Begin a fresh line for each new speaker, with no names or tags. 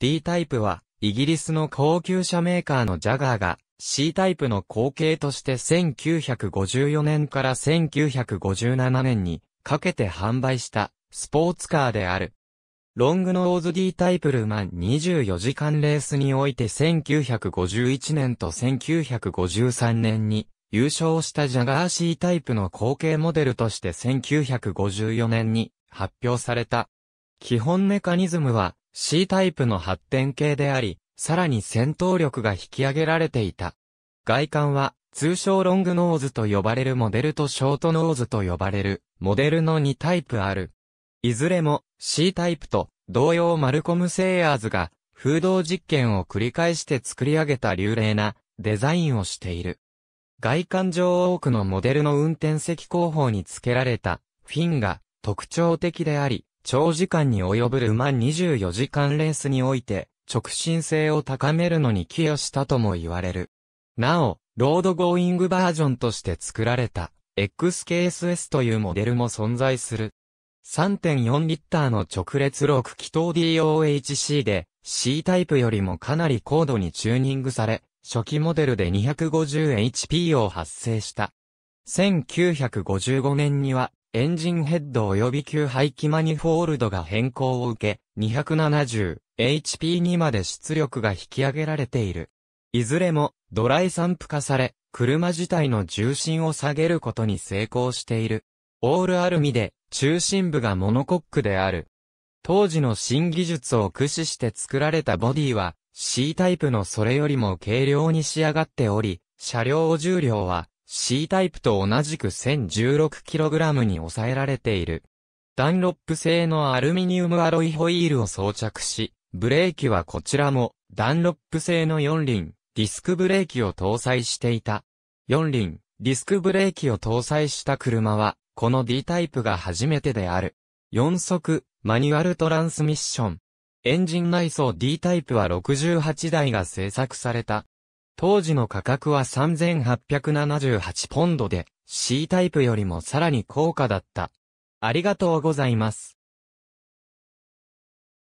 D タイプは、イギリスの高級車メーカーのジャガーが C タイプの後継として1954年から1957年にかけて販売したスポーツカーである。ロングノーズ D タイプルマン24時間レースにおいて1951年と1953年に優勝したジャガー C タイプの後継モデルとして1954年に発表された。基本メカニズムは C タイプの発展系であり、さらに戦闘力が引き上げられていた。外観は、通称ロングノーズと呼ばれるモデルとショートノーズと呼ばれる、モデルの2タイプある。いずれも C タイプと同様マルコム・セイヤーズが風洞実験を繰り返して作り上げた流麗なデザインをしている。外観上多くのモデルの運転席後方に付けられたフィンが特徴的であり、長時間に及ぶルマン24時間レースにおいて、直進性を高めるのに寄与したとも言われる。なお、ロードゴーイングバージョンとして作られた、XKSS というモデルも存在する。3.4リッターの直列6気筒 DOHC で C タイプよりもかなり高度にチューニングされ、初期モデルで 250HP を発生した。1955年にはエンジンヘッド及び急排気マニフォールドが変更を受け、270HP にまで出力が引き上げられている。いずれも、ドライ散布化され、車自体の重心を下げることに成功している。オールアルミで、中心部がモノコックである。当時の新技術を駆使して作られたボディは、C タイプのそれよりも軽量に仕上がっており、車両重量は C タイプと同じく 1016kg に抑えられている。ダンロップ製のアルミニウムアロイホイールを装着し、ブレーキはこちらも、ダンロップ製の4輪、ディスクブレーキを搭載していた。4輪、ディスクブレーキを搭載した車は、この D タイプが初めてである。4速、マニュアルトランスミッション。エンジン内装 D タイプは68台が製作された。当時の価格は3878ポンドで C タイプよりもさらに高価だった。ありがとうございます。